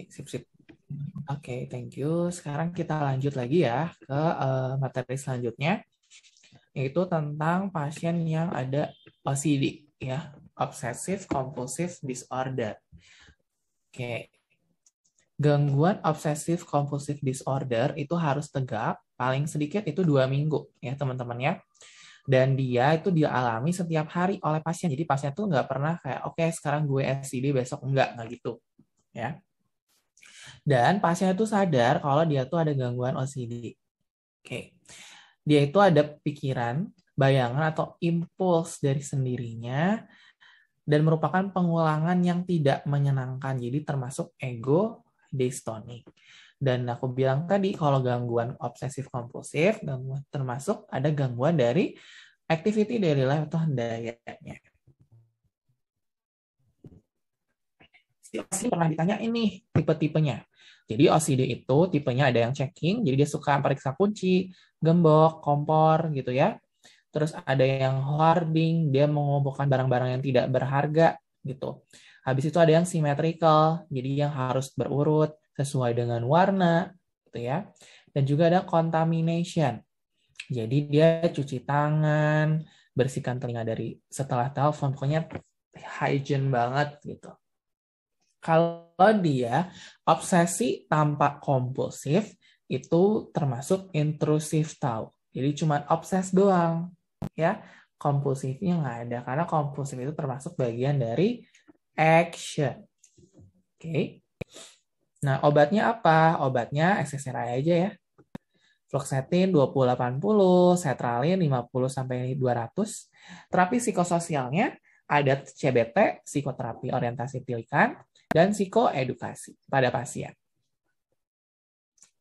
Oke, sip sip. Oke, okay, thank you. Sekarang kita lanjut lagi ya ke uh, materi selanjutnya yaitu tentang pasien yang ada OCD ya, obsessive compulsive disorder. Oke. Okay. Gangguan obsessive compulsive disorder itu harus tegak paling sedikit itu dua minggu ya teman-teman ya dan dia itu dialami setiap hari oleh pasien. Jadi pasien tuh nggak pernah kayak oke okay, sekarang gue SCD besok nggak, nggak gitu ya. Dan pasien itu sadar kalau dia tuh ada gangguan OCD. Oke. Dia itu ada pikiran, bayangan atau impuls dari sendirinya dan merupakan pengulangan yang tidak menyenangkan. Jadi termasuk ego dystonic. Dan aku bilang tadi kalau gangguan obsesif kompulsif, termasuk ada gangguan dari activity daily life atau hendayanya. pasti pasti pernah ditanya ini tipe-tipenya. Jadi OCD itu tipenya ada yang checking, jadi dia suka periksa kunci, gembok, kompor gitu ya. Terus ada yang hoarding, dia mengumpulkan barang-barang yang tidak berharga gitu. Habis itu ada yang symmetrical, jadi yang harus berurut sesuai dengan warna gitu ya. Dan juga ada contamination. Jadi dia cuci tangan, bersihkan telinga dari setelah telepon, pokoknya hygiene banget gitu. Kalau dia obsesi tanpa kompulsif, itu termasuk intrusif tahu. Jadi cuma obses doang, ya. Kompulsifnya nggak ada karena kompulsif itu termasuk bagian dari action. Oke. Okay. Nah, obatnya apa? Obatnya SSRI aja ya. Fluoxetin 20-80, setralin 50 sampai 200. Terapi psikososialnya ada CBT, psikoterapi orientasi pilihan, dan psikoedukasi pada pasien.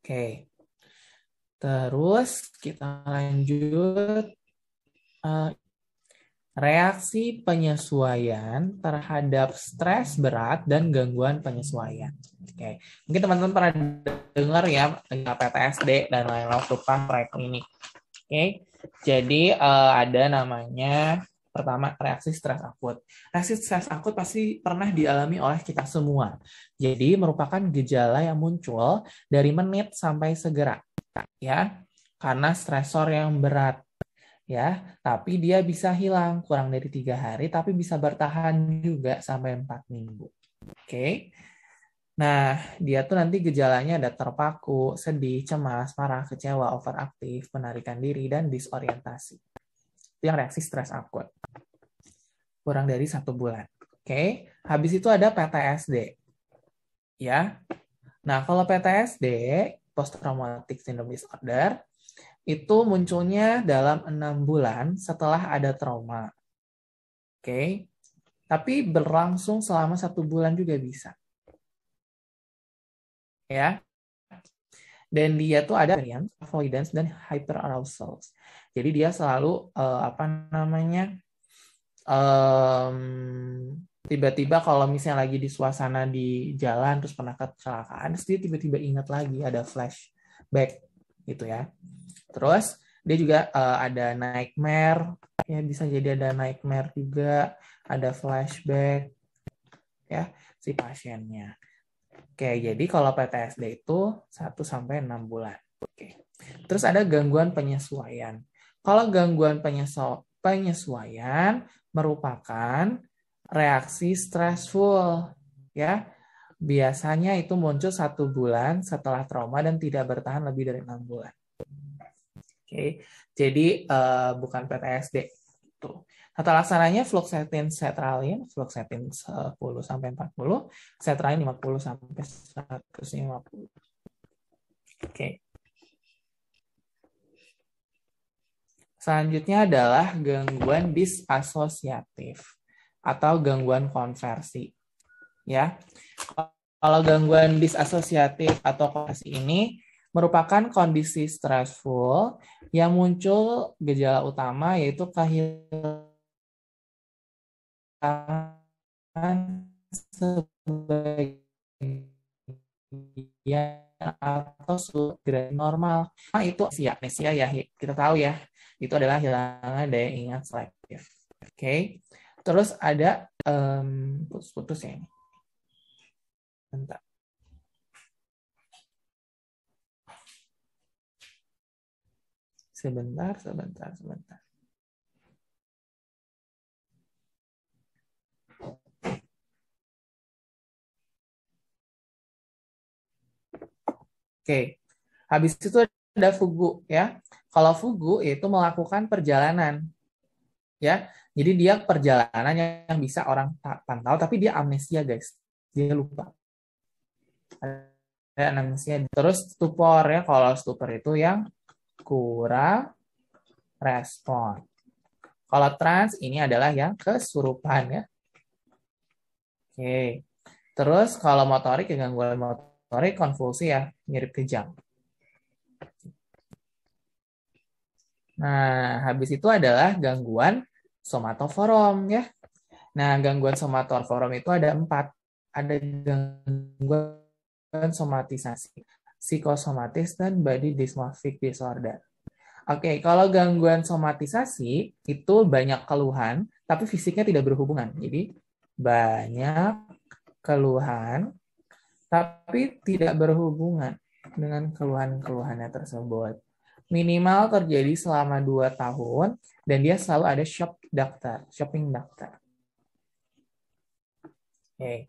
Oke. Terus kita lanjut eh, reaksi penyesuaian terhadap stres berat dan gangguan penyesuaian. Oke. Mungkin teman-teman pernah dengar ya tentang eh, PTSD dan lain-lain untuk ini. Oke. Jadi eh, ada namanya Pertama, reaksi stres akut. Reaksi stres akut pasti pernah dialami oleh kita semua. Jadi merupakan gejala yang muncul dari menit sampai segera, ya, karena stresor yang berat ya tapi dia bisa hilang kurang dari tiga hari tapi bisa bertahan juga sampai empat minggu oke nah dia tuh nanti gejalanya ada terpaku sedih cemas marah kecewa overaktif penarikan diri dan disorientasi itu yang reaksi stres akut. Kurang dari satu bulan. Oke, okay? habis itu ada PTSD. Ya. Nah, kalau PTSD, post traumatic syndrome disorder, itu munculnya dalam enam bulan setelah ada trauma. Oke. Okay? Tapi berlangsung selama satu bulan juga bisa. Ya. Dan dia tuh ada yang avoidance dan hyperarousal. Jadi dia selalu uh, apa namanya tiba tiba-tiba kalau misalnya lagi di suasana di jalan terus pernah kecelakaan, terus dia tiba-tiba ingat lagi ada flashback gitu ya. Terus dia juga uh, ada nightmare, ya bisa jadi ada nightmare juga, ada flashback ya si pasiennya. Oke, jadi kalau PTSD itu 1 sampai 6 bulan. Oke. Terus ada gangguan penyesuaian. Kalau gangguan penyesuaian merupakan reaksi stressful, ya. Biasanya itu muncul satu bulan setelah trauma dan tidak bertahan lebih dari enam bulan. Oke, jadi uh, bukan PTSD. Tuh. Tata laksananya fluoxetin setralin, fluoxetin 10 sampai 40, setralin 50 sampai 150. Oke. Okay. Selanjutnya adalah gangguan disasosiatif atau gangguan konversi. Ya. Kalau gangguan disasosiatif atau konversi ini merupakan kondisi stressful yang muncul gejala utama yaitu kehilangan sebagian atau sudah normal. Nah, itu siap ya, ya kita tahu ya itu adalah hilangnya daya ingat selektif. Oke. Okay? Terus ada um, putus-putus ya ini. Bentar. Sebentar, sebentar, sebentar. Oke. Okay. Habis itu ada fugu ya. Kalau fugu itu melakukan perjalanan. Ya. Jadi dia perjalanan yang bisa orang pantau tapi dia amnesia, guys. Dia lupa. Ada amnesia. Terus stupor ya, kalau stupor itu yang kurang respon. Kalau trans ini adalah yang kesurupan ya. Oke. Terus kalau motorik dengan gangguan motorik konvulsi ya mirip kejang. Nah, habis itu adalah gangguan somatoforum ya. Nah, gangguan somatoforum itu ada empat. Ada gangguan somatisasi, psikosomatis, dan body dysmorphic disorder. Oke, kalau gangguan somatisasi itu banyak keluhan, tapi fisiknya tidak berhubungan. Jadi banyak keluhan, tapi tidak berhubungan dengan keluhan-keluhannya tersebut minimal terjadi selama 2 tahun dan dia selalu ada shop daftar, shopping daftar. Oke. Okay.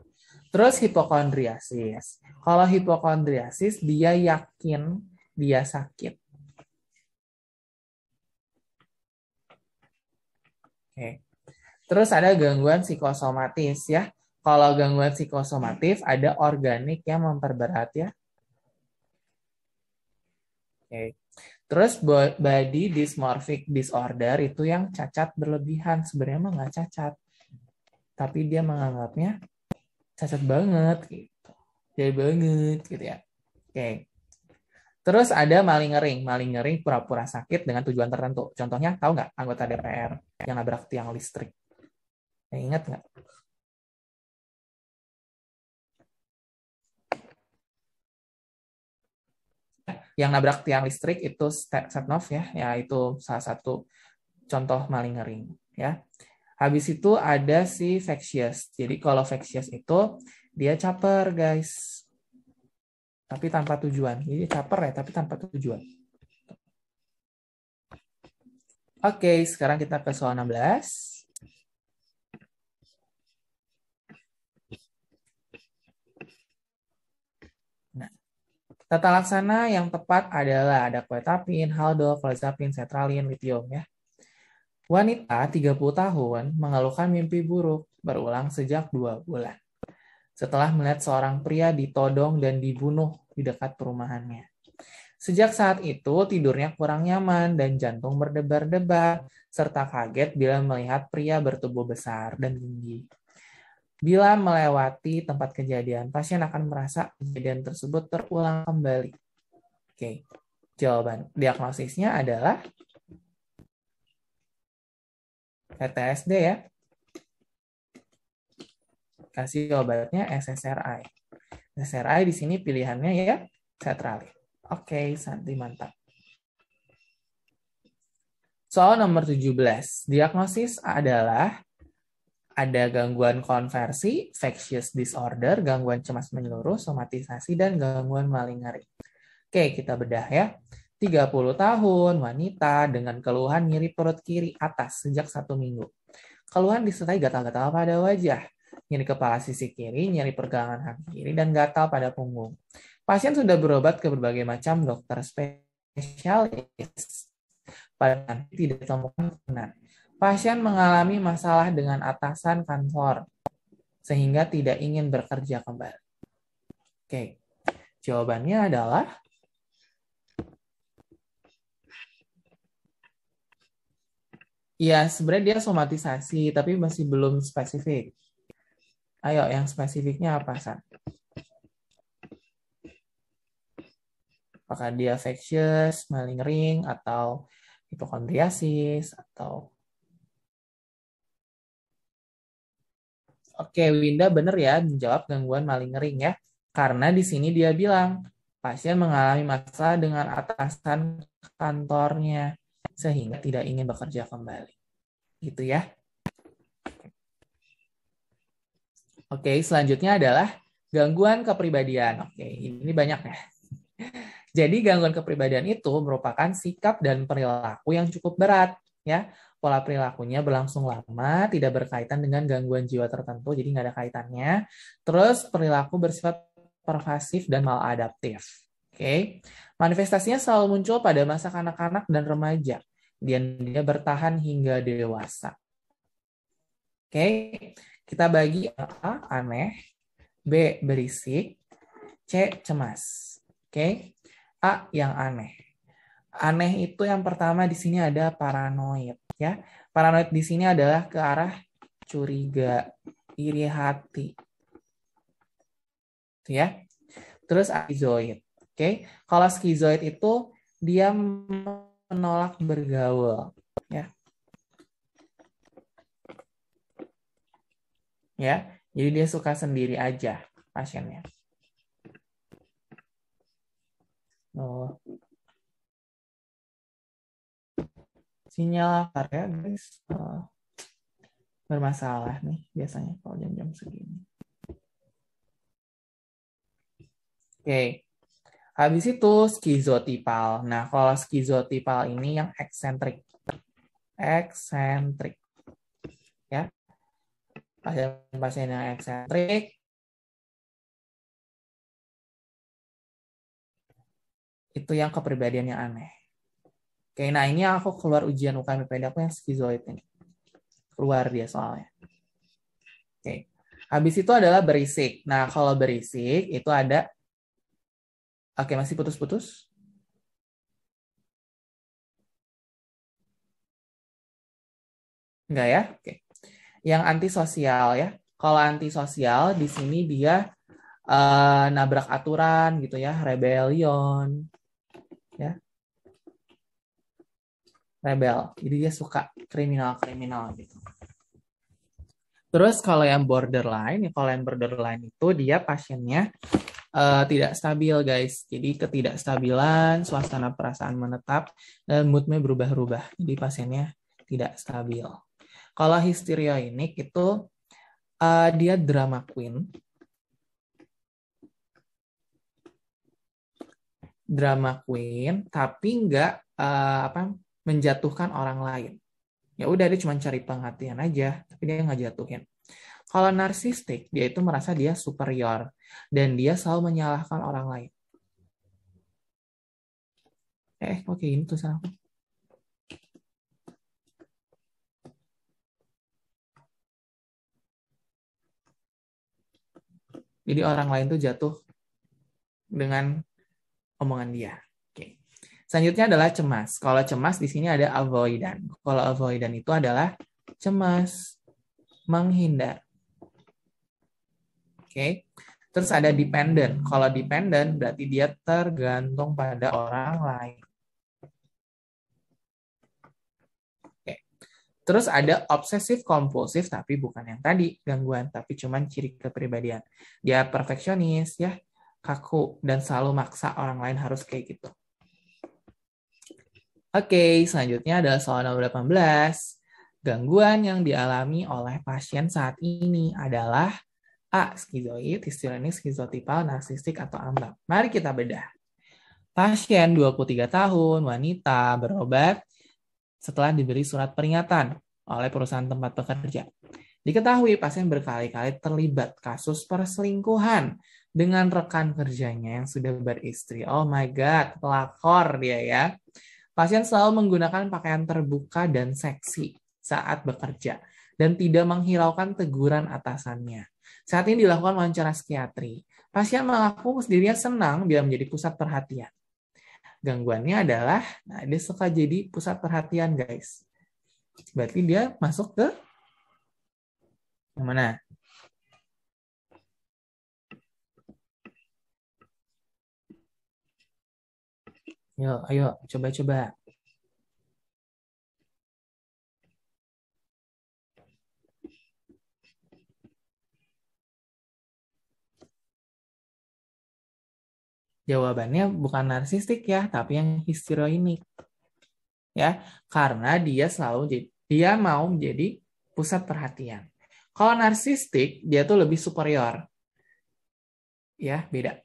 Terus hipokondriasis. Kalau hipokondriasis dia yakin dia sakit. Oke. Okay. Terus ada gangguan psikosomatis ya. Kalau gangguan psikosomatif ada organik yang memperberat ya. Oke. Okay. Terus body dysmorphic disorder itu yang cacat berlebihan. Sebenarnya mah nggak cacat. Tapi dia menganggapnya cacat banget gitu. Jadi banget gitu ya. Oke. Terus ada maling ngering. Maling ngering pura-pura sakit dengan tujuan tertentu. Contohnya, tahu nggak anggota DPR yang nabrak tiang listrik? Ya, ingat nggak? yang nabrak tiang listrik itu Setnov ya, ya itu salah satu contoh maling ngering. ya. Habis itu ada si Vexius. Jadi kalau Vexius itu dia caper guys, tapi tanpa tujuan. Jadi caper ya, tapi tanpa tujuan. Oke, sekarang kita ke soal 16. Tata laksana yang tepat adalah ada quetapin, haldol, flozapin, setralin, litium ya. Wanita 30 tahun mengeluhkan mimpi buruk berulang sejak dua bulan. Setelah melihat seorang pria ditodong dan dibunuh di dekat perumahannya. Sejak saat itu, tidurnya kurang nyaman dan jantung berdebar-debar, serta kaget bila melihat pria bertubuh besar dan tinggi. Bila melewati tempat kejadian, pasien akan merasa kejadian tersebut terulang kembali. Oke, jawaban diagnosisnya adalah PTSD ya. Kasih jawabannya SSRI. SSRI di sini pilihannya ya sertraline. Oke, Santi mantap. Soal nomor 17. Diagnosis adalah ada gangguan konversi, infectious disorder, gangguan cemas menyeluruh, somatisasi, dan gangguan malingering. Oke, kita bedah ya. 30 tahun, wanita dengan keluhan nyeri perut kiri atas sejak satu minggu. Keluhan disertai gatal-gatal pada wajah, nyeri kepala sisi kiri, nyeri pergelangan kaki kiri, dan gatal pada punggung. Pasien sudah berobat ke berbagai macam dokter spesialis, pada tidak ditemukan kenan pasien mengalami masalah dengan atasan kantor sehingga tidak ingin bekerja kembali. Oke, jawabannya adalah Ya, sebenarnya dia somatisasi, tapi masih belum spesifik. Ayo, yang spesifiknya apa, sa? Apakah dia infectious, malingering, atau hipokondriasis, atau Oke, Winda benar ya menjawab gangguan maling ngering ya. Karena di sini dia bilang pasien mengalami masalah dengan atasan kantornya sehingga tidak ingin bekerja kembali. Gitu ya. Oke, selanjutnya adalah gangguan kepribadian. Oke, ini banyak ya. Jadi gangguan kepribadian itu merupakan sikap dan perilaku yang cukup berat ya pola perilakunya berlangsung lama, tidak berkaitan dengan gangguan jiwa tertentu, jadi nggak ada kaitannya. Terus perilaku bersifat pervasif dan maladaptif. Oke, okay? manifestasinya selalu muncul pada masa kanak-kanak dan remaja, dan dia bertahan hingga dewasa. Oke, okay? kita bagi A aneh, B berisik, C cemas. Oke, okay? A yang aneh. Aneh itu yang pertama di sini ada paranoid ya. Paranoid di sini adalah ke arah curiga, iri hati. Gitu ya. Terus schizoid. Oke, okay? kalau skizoid itu dia menolak bergaul, ya. Ya, jadi dia suka sendiri aja pasiennya. Oh, sinyal karya guys uh, bermasalah nih biasanya kalau jam-jam segini. Oke, okay. habis itu skizotipal. Nah, kalau skizotipal ini yang eksentrik, eksentrik, ya pasien-pasien yang eksentrik itu yang kepribadiannya aneh. Oke, nah ini aku keluar ujian IPD aku yang skizoid ini. Keluar dia soalnya. Oke. Habis itu adalah berisik. Nah, kalau berisik itu ada Oke, masih putus-putus? Enggak ya? Oke. Yang antisosial ya. Kalau antisosial di sini dia uh, nabrak aturan gitu ya, rebellion, rebel. Jadi dia suka kriminal-kriminal gitu. Terus kalau yang borderline, ya kalau yang borderline itu dia pasiennya uh, tidak stabil guys. Jadi ketidakstabilan, suasana perasaan menetap, dan moodnya berubah-ubah. Jadi pasiennya tidak stabil. Kalau histrionik itu uh, dia drama queen. Drama queen, tapi nggak uh, apa menjatuhkan orang lain. Ya udah dia cuma cari pengertian aja, tapi dia nggak jatuhin. Kalau narsistik, dia itu merasa dia superior dan dia selalu menyalahkan orang lain. Eh, oke ini tuh aku. Jadi orang lain tuh jatuh dengan omongan dia. Selanjutnya adalah cemas. Kalau cemas di sini ada avoidan. Kalau avoidan itu adalah cemas, menghindar. Oke. Okay. Terus ada dependent. Kalau dependent berarti dia tergantung pada orang lain. Oke. Terus ada obsesif kompulsif tapi bukan yang tadi gangguan tapi cuman ciri kepribadian. Dia perfeksionis ya, kaku dan selalu maksa orang lain harus kayak gitu. Oke, selanjutnya adalah soal nomor 18. Gangguan yang dialami oleh pasien saat ini adalah A. Skizoid, histrionik, skizotipal, narsistik, atau ambak. Mari kita bedah. Pasien 23 tahun, wanita, berobat setelah diberi surat peringatan oleh perusahaan tempat bekerja. Diketahui pasien berkali-kali terlibat kasus perselingkuhan dengan rekan kerjanya yang sudah beristri. Oh my God, pelakor dia ya. Pasien selalu menggunakan pakaian terbuka dan seksi saat bekerja dan tidak menghiraukan teguran atasannya. Saat ini dilakukan wawancara psikiatri. Pasien mengaku dirinya senang bila menjadi pusat perhatian. Gangguannya adalah nah, dia suka jadi pusat perhatian, guys. Berarti dia masuk ke mana? Yuk, ayo coba-coba. Jawabannya bukan narsistik ya, tapi yang ini Ya, karena dia selalu dia mau menjadi pusat perhatian. Kalau narsistik, dia tuh lebih superior. Ya, beda.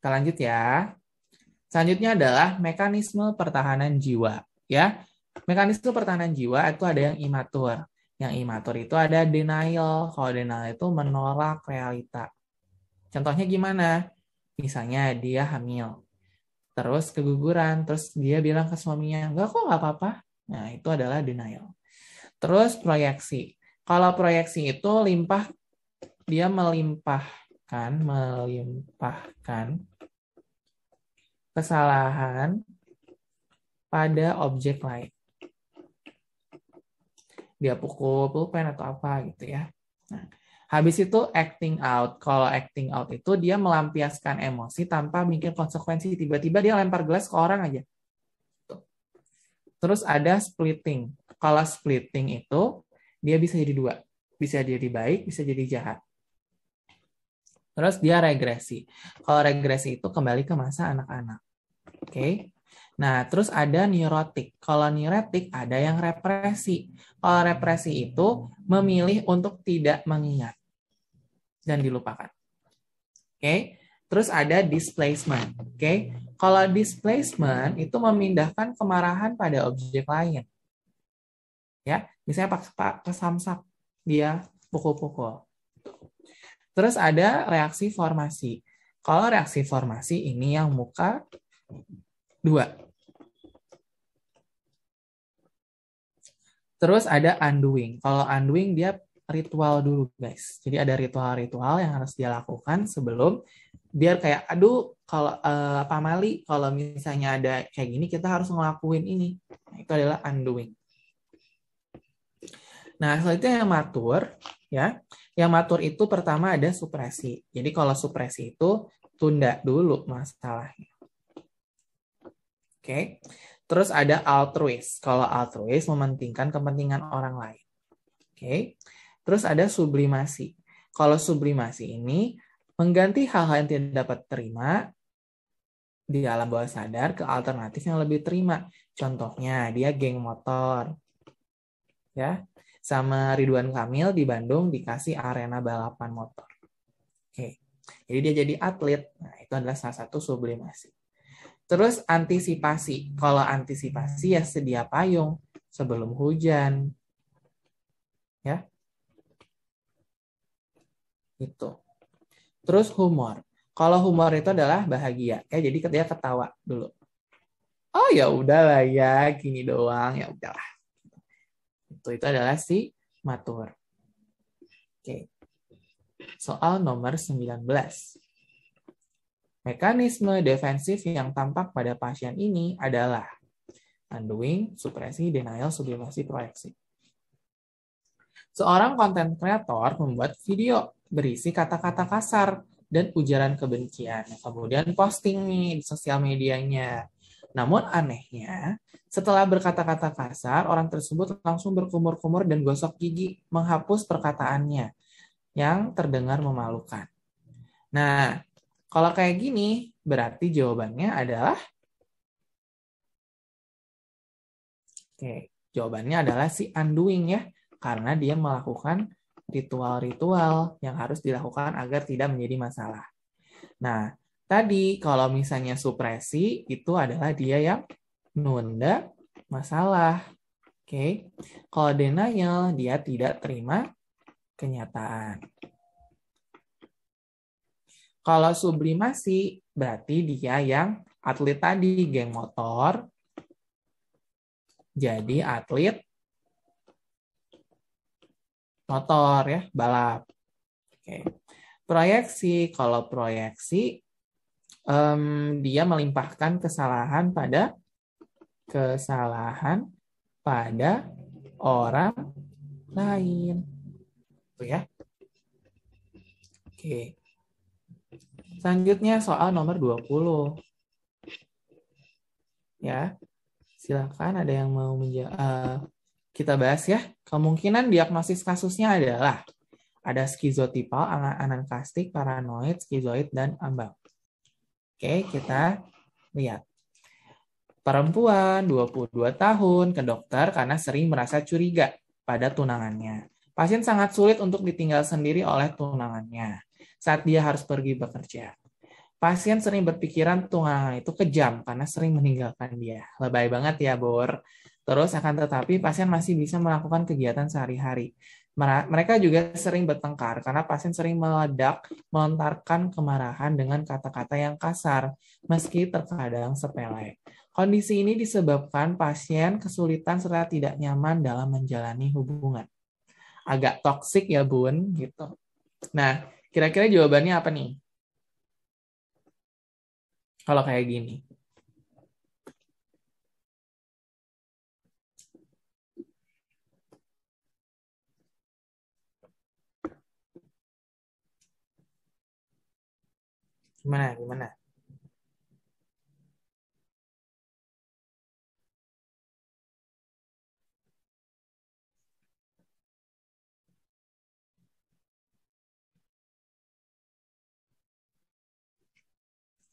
Kita lanjut ya. Selanjutnya adalah mekanisme pertahanan jiwa, ya. Mekanisme pertahanan jiwa itu ada yang imatur. Yang imatur itu ada denial. Kalau denial itu menolak realita. Contohnya gimana? Misalnya dia hamil, terus keguguran, terus dia bilang ke suaminya, enggak kok nggak apa-apa. Nah, itu adalah denial. Terus proyeksi. Kalau proyeksi itu limpah, dia melimpahkan, melimpahkan kesalahan pada objek lain. Dia pukul pulpen atau apa gitu ya. Nah, habis itu acting out. Kalau acting out itu dia melampiaskan emosi tanpa mikir konsekuensi. Tiba-tiba dia lempar gelas ke orang aja. Terus ada splitting. Kalau splitting itu dia bisa jadi dua. Bisa jadi baik, bisa jadi jahat. Terus dia regresi. Kalau regresi itu kembali ke masa anak-anak. Oke. Okay? Nah, terus ada neurotik. Kalau neurotik ada yang represi. Kalau represi itu memilih untuk tidak mengingat dan dilupakan. Oke. Okay? Terus ada displacement. Oke. Okay? Kalau displacement itu memindahkan kemarahan pada objek lain. Ya, misalnya Pak Kesamsak dia pukul-pukul. Terus ada reaksi formasi. Kalau reaksi formasi ini yang muka Dua. Terus ada undoing. Kalau undoing dia ritual dulu guys. Jadi ada ritual-ritual yang harus dia lakukan sebelum biar kayak aduh kalau uh, eh, apa mali kalau misalnya ada kayak gini kita harus ngelakuin ini. Nah, itu adalah undoing. Nah, selanjutnya yang matur ya. Yang matur itu pertama ada supresi. Jadi kalau supresi itu tunda dulu masalahnya. Oke. Okay? Terus ada altruis. Kalau altruis mementingkan kepentingan orang lain. Oke. Okay? Terus ada sublimasi. Kalau sublimasi ini mengganti hal-hal yang tidak dapat terima di alam bawah sadar ke alternatif yang lebih terima. Contohnya dia geng motor. Ya. Sama Ridwan Kamil di Bandung dikasih arena balapan motor. Oke. Okay. Jadi dia jadi atlet. Nah, itu adalah salah satu sublimasi. Terus antisipasi. Kalau antisipasi ya sedia payung sebelum hujan. Ya. Itu. Terus humor. Kalau humor itu adalah bahagia. Ya, jadi ketika ketawa dulu. Oh ya udahlah ya, gini doang ya udahlah. Itu itu adalah si matur. Oke. Soal nomor 19. Mekanisme defensif yang tampak pada pasien ini adalah undoing, supresi, denial, sublimasi, proyeksi. Seorang konten kreator membuat video berisi kata-kata kasar dan ujaran kebencian, kemudian posting di sosial medianya. Namun anehnya, setelah berkata-kata kasar, orang tersebut langsung berkumur-kumur dan gosok gigi menghapus perkataannya yang terdengar memalukan. Nah, kalau kayak gini, berarti jawabannya adalah Oke, jawabannya adalah si undoing ya, karena dia melakukan ritual-ritual yang harus dilakukan agar tidak menjadi masalah. Nah, tadi kalau misalnya supresi itu adalah dia yang nunda masalah. Oke. Kalau denial dia tidak terima kenyataan. Kalau sublimasi berarti dia yang atlet tadi geng motor. Jadi atlet motor ya, balap. Oke. Proyeksi, kalau proyeksi um, dia melimpahkan kesalahan pada kesalahan pada orang lain. tuh gitu ya. Oke. Selanjutnya soal nomor 20. Ya, silakan ada yang mau menja uh, kita bahas ya. Kemungkinan diagnosis kasusnya adalah ada skizotipal, anankastik, paranoid, skizoid, dan ambang. Oke, kita lihat. Perempuan, 22 tahun, ke dokter karena sering merasa curiga pada tunangannya. Pasien sangat sulit untuk ditinggal sendiri oleh tunangannya saat dia harus pergi bekerja. Pasien sering berpikiran tunangan itu kejam karena sering meninggalkan dia. Lebay banget ya, Bor. Terus akan tetapi pasien masih bisa melakukan kegiatan sehari-hari. Mereka juga sering bertengkar karena pasien sering meledak, melontarkan kemarahan dengan kata-kata yang kasar, meski terkadang sepele. Kondisi ini disebabkan pasien kesulitan serta tidak nyaman dalam menjalani hubungan. Agak toksik ya, Bun, gitu. Nah, Kira-kira jawabannya apa nih? Kalau kayak gini. Gimana, gimana?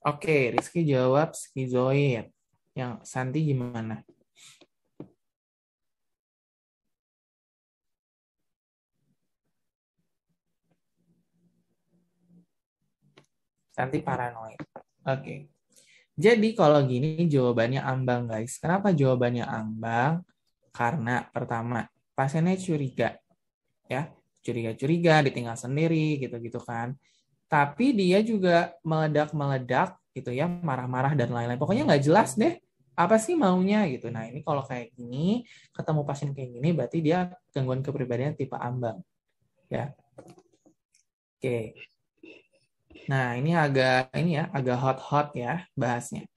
Oke, Rizky jawab skizoid. Yang Santi gimana? Santi paranoid. Oke. Jadi kalau gini jawabannya ambang, guys. Kenapa jawabannya ambang? Karena pertama, pasiennya curiga. Ya, curiga-curiga ditinggal sendiri gitu-gitu kan tapi dia juga meledak-meledak gitu ya, marah-marah dan lain-lain. Pokoknya nggak jelas deh apa sih maunya gitu. Nah ini kalau kayak gini, ketemu pasien kayak gini berarti dia gangguan kepribadian tipe ambang. Ya. Oke. Nah ini agak ini ya, agak hot-hot ya bahasnya.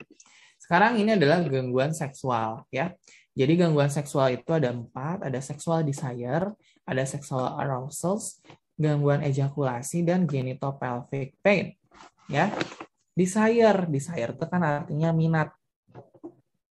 Sekarang ini adalah gangguan seksual ya. Jadi gangguan seksual itu ada empat, ada sexual desire, ada sexual arousals, gangguan ejakulasi dan genitopelvic pain. Ya, desire, desire itu kan artinya minat.